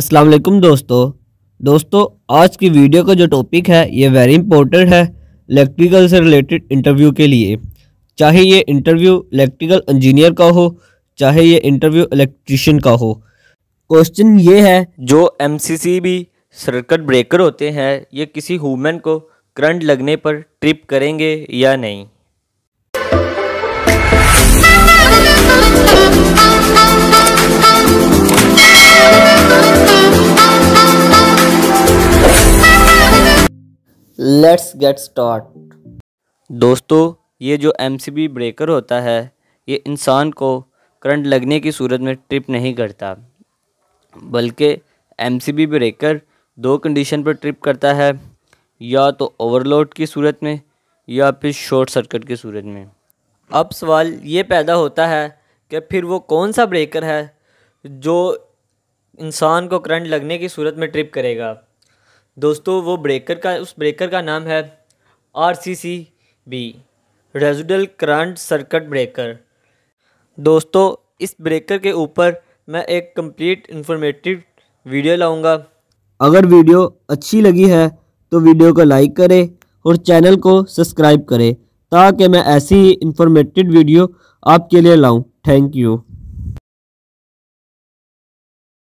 अस्सलाम वालेकुम दोस्तों दोस्तों आज की वीडियो का जो टॉपिक है ये वेरी इंपॉर्टेंट है इलेक्ट्रिकल से रिलेटेड इंटरव्यू के लिए चाहे ये इंटरव्यू इलेक्ट्रिकल इंजीनियर का हो चाहे ये इंटरव्यू इलेक्ट्रिशियन का हो क्वेश्चन ये है जो एम भी सर्कट ब्रेकर होते हैं ये किसी हुमेन को करंट लगने पर ट्रिप करेंगे या नहीं लेट्स गेट स्टार्ट दोस्तों ये जो एम ब्रेकर होता है ये इंसान को करंट लगने की सूरत में ट्रिप नहीं करता बल्कि एम ब्रेकर दो कंडीशन पर ट्रिप करता है या तो ओवरलोड की सूरत में या फिर शॉर्ट सर्किट की सूरत में अब सवाल ये पैदा होता है कि फिर वो कौन सा ब्रेकर है जो इंसान को करंट लगने की सूरत में ट्रिप करेगा दोस्तों वो ब्रेकर का उस ब्रेकर का नाम है R C C B residual current circuit breaker दोस्तों इस ब्रेकर के ऊपर मैं एक कंप्लीट इन्फॉर्मेटिव वीडियो लाऊंगा अगर वीडियो अच्छी लगी है तो वीडियो को लाइक करें और चैनल को सब्सक्राइब करें ताकि मैं ऐसी ही इन्फॉर्मेटिव वीडियो आपके लिए लाऊं थैंक यू